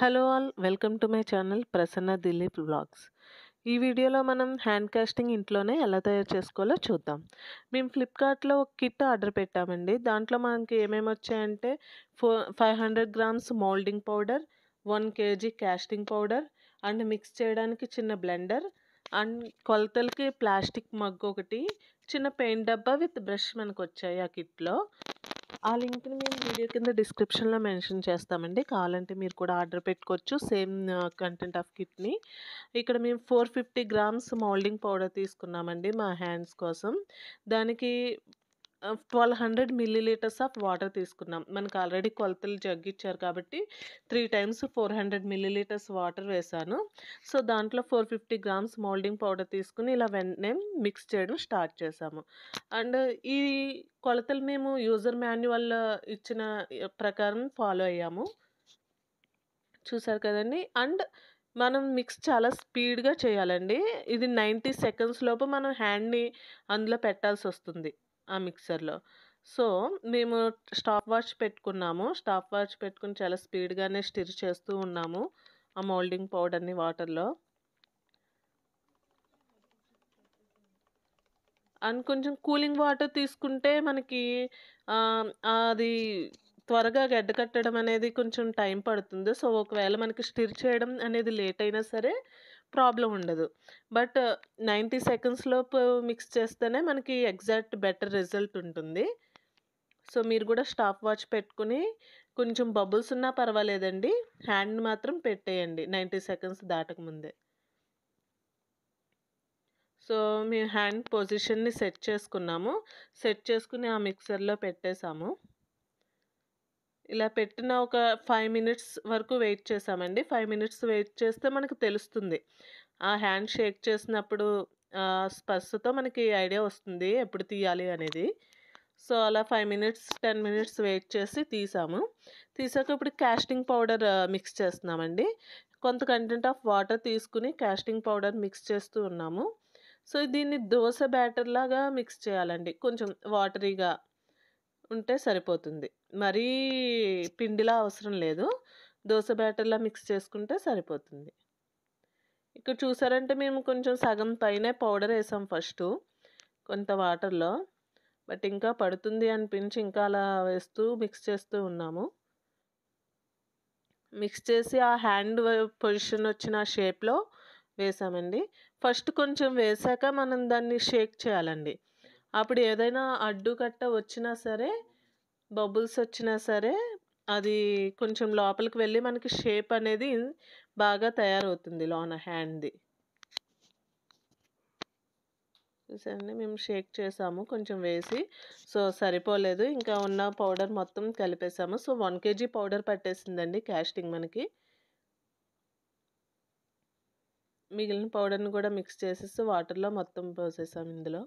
hello all welcome to my channel Prasanna Dileep blogs ఈ వీడియోలో మనం హ్యాండ్ కాస్టింగ్ ఇంట్లోనే ఎలా తయారు చేసుకోవాలో చూద్దాం మేము ఫ్లిప్కార్ట్లో ఒక కిట్ ఆర్డర్ పెట్టామండి దాంట్లో మనకి ఏమేమి వచ్చాయంటే ఫో five hundred grams moulding powder one KG casting powder and mix చేయడానికి చిన్న బ్లెండర్ అండ్ కొలతలకి ప్లాస్టిక్ మగ్గు ఒకటి చిన్న పెయింట్ డబ్బా విత్ బ్రష్ మనకు వచ్చాయి ఆ కిట్లో ఆ లింక్ని మేము వీడియో కింద డిస్క్రిప్షన్లో మెన్షన్ చేస్తామండి కావాలంటే మీరు కూడా ఆర్డర్ పెట్టుకోవచ్చు సేమ్ కంటెంట్ ఆఫ్ కిట్ని ఇక్కడ మేము four fifty grams moulding powder తీసుకున్నామండి మా హ్యాండ్స్ కోసం దానికి twelve hundred millilitres of water తీసుకున్నాం మనకు ఆల్రెడీ కొలతలు జగ్గిచ్చారు కాబట్టి three times four hundred millilitres water వేసాను సో దాంట్లో four fifty grams moulding powder తీసుకుని ఇలా వెంటనే మిక్స్ చేయడం స్టార్ట్ చేశాము అండ్ ఈ కొలతలు మేము యూజర్ మాన్యువల్ ఇచ్చిన ప్రకారం ఫాలో అయ్యాము చూసారు కదండి అండ్ మనం మిక్స్ చాలా స్పీడ్గా చేయాలండి ఇది నైంటీ సెకండ్స్ లోపు మనం హ్యాండ్ని అందులో పెట్టాల్సి వస్తుంది ఆ మిక్సర్లో సో మేము స్టాప్ వాచ్ పెట్టుకున్నాము స్టాప్ వాచ్ పెట్టుకుని చాలా స్పీడ్గానే స్టిర్ చేస్తూ ఉన్నాము ఆ మోల్డింగ్ పౌడర్ని వాటర్లో అండ్ కొంచెం కూలింగ్ వాటర్ తీసుకుంటే మనకి అది త్వరగా గడ్డ కట్టడం అనేది కొంచెం టైం పడుతుంది సో ఒకవేళ మనకి స్టిర్ చేయడం అనేది లేట్ అయినా సరే ప్రాబ్లం ఉండదు బట్ నైంటీ సెకండ్స్ లోపు మిక్స్ చేస్తేనే మనకి ఎగ్జాక్ట్ బెటర్ రిజల్ట్ ఉంటుంది సో మీరు కూడా స్టాప్ వాచ్ పెట్టుకుని కొంచెం బబుల్స్ ఉన్నా పర్వాలేదండి హ్యాండ్ మాత్రం పెట్టేయండి నైంటీ సెకండ్స్ దాటక ముందే సో మేము హ్యాండ్ పొజిషన్ని సెట్ చేసుకున్నాము సెట్ చేసుకుని ఆ మిక్సర్లో పెట్టేశాము ఇలా పెట్టిన ఒక ఫైవ్ మినిట్స్ వరకు వెయిట్ చేసామండి ఫైవ్ మినిట్స్ వెయిట్ చేస్తే మనకు తెలుస్తుంది ఆ హ్యాండ్ షేక్ చేసినప్పుడు స్పర్శతో మనకి ఐడియా వస్తుంది ఎప్పుడు తీయాలి అనేది సో అలా five minutes ten minutes wait చేసి తీసాము తీసాక ఇప్పుడు క్యాస్టింగ్ పౌడర్ మిక్స్ చేస్తున్నామండి కొంత కంటెంట్ ఆఫ్ వాటర్ తీసుకుని క్యాస్టింగ్ పౌడర్ మిక్స్ చేస్తూ ఉన్నాము సో దీన్ని దోశ బ్యాటర్ లాగా మిక్స్ చేయాలండి కొంచెం వాటరీగా ఉంటే సరిపోతుంది మరీ పిండిలా అవసరం లేదు దోశ బ్యాటర్లా మిక్స్ చేసుకుంటే సరిపోతుంది ఇక్కడ చూసారంటే మేము కొంచెం సగం పైనే పౌడర్ వేసాం ఫస్ట్ కొంత వాటర్లో బట్ ఇంకా పడుతుంది అనిపించి ఇంకా అలా వేస్తూ మిక్స్ చేస్తూ ఉన్నాము మిక్స్ చేసి ఆ హ్యాండ్ పొజిషన్ వచ్చిన షేప్లో వేసామండి ఫస్ట్ కొంచెం వేసాక మనం దాన్ని షేక్ చేయాలండి అప్పుడు ఏదైనా అడ్డు కట్ట వచ్చినా సరే బబుల్స్ వచ్చినా సరే అది కొంచెం లోపలికి వెళ్ళి మనకి షేప్ అనేది బాగా తయారవుతుంది లోన హ్యాండ్ది చూసండి మేము షేక్ చేసాము కొంచెం వేసి సో సరిపోలేదు ఇంకా ఉన్న పౌడర్ మొత్తం కలిపేసాము సో వన్ కేజీ పౌడర్ పట్టేసిందండి క్యాస్టింగ్ మనకి మిగిలిన పౌడర్ని కూడా మిక్స్ చేసేసి వాటర్లో మొత్తం పోసేసాము ఇందులో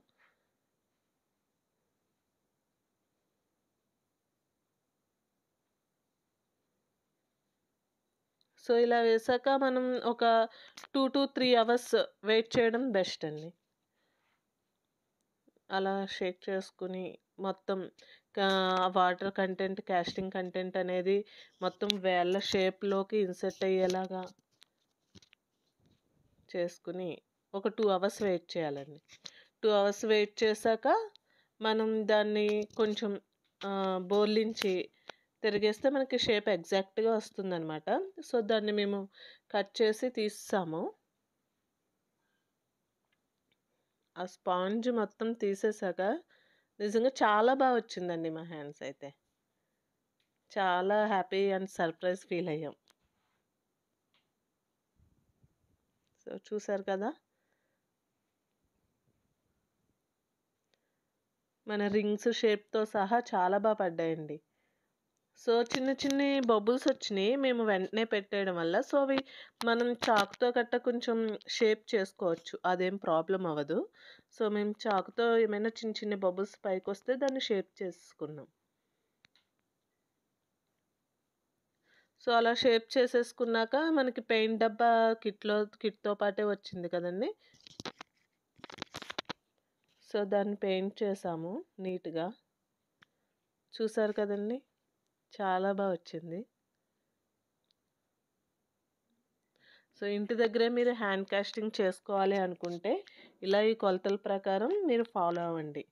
సో ఇలా వేసాక మనం ఒక two to three hours wait చేయడం బెస్ట్ అండి అలా షేక్ చేసుకుని మొత్తం వాటర్ కంటెంట్ క్యాస్టింగ్ కంటెంట్ అనేది మొత్తం వేళ్ళ షేప్లోకి ఇన్సెట్ అయ్యేలాగా చేసుకుని ఒక టూ అవర్స్ వెయిట్ చేయాలండి టూ అవర్స్ వెయిట్ చేశాక మనం దాన్ని కొంచెం బోర్లించి తిరిగేస్తే మనకి షేప్ ఎగ్జాక్ట్గా అనమాట సో దాన్ని మేము కట్ చేసి తీస్తాము ఆ స్పాంజ్ మొత్తం తీసేసాక నిజంగా చాలా బాగా వచ్చిందండి మా హ్యాండ్స్ అయితే చాలా హ్యాపీ అండ్ సర్ప్రైజ్ ఫీల్ అయ్యాం సో చూసారు కదా మన రింగ్స్ షేప్తో సహా చాలా బాగా పడ్డాయండి సో చిన్న చిన్ని బబుల్స్ వచ్చినాయి మేము వెంటనే పెట్టేయడం వల్ల సో అవి మనం చాకుతో గట్ట కొంచెం షేప్ చేసుకోవచ్చు అదేం ప్రాబ్లం అవ్వదు సో మేము చాకుతో ఏమైనా చిన్న చిన్న బబుల్స్ పైకి వస్తే దాన్ని షేప్ చేసుకున్నాం సో అలా షేప్ చేసేసుకున్నాక మనకి పెయింట్ డబ్బా కిట్లో కిట్తో పాటే వచ్చింది కదండి సో దాన్ని పెయింట్ చేసాము నీట్గా చూసారు కదండీ చాలా బాగా వచ్చింది సో ఇంటి దగ్గరే మీరు హ్యాండ్ కాస్టింగ్ చేసుకోవాలి అనుకుంటే ఇలా ఈ కొలతల ప్రకారం మీరు ఫాలో అవ్వండి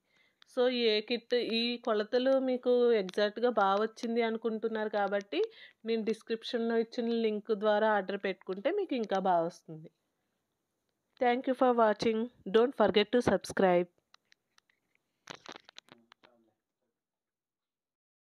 సో ఏ కిట్ ఈ కొలతలు మీకు ఎగ్జాక్ట్గా బాగా వచ్చింది అనుకుంటున్నారు కాబట్టి నేను డిస్క్రిప్షన్లో ఇచ్చిన లింక్ ద్వారా ఆర్డర్ పెట్టుకుంటే మీకు ఇంకా బాగా వస్తుంది thank you for watching don't forget to subscribe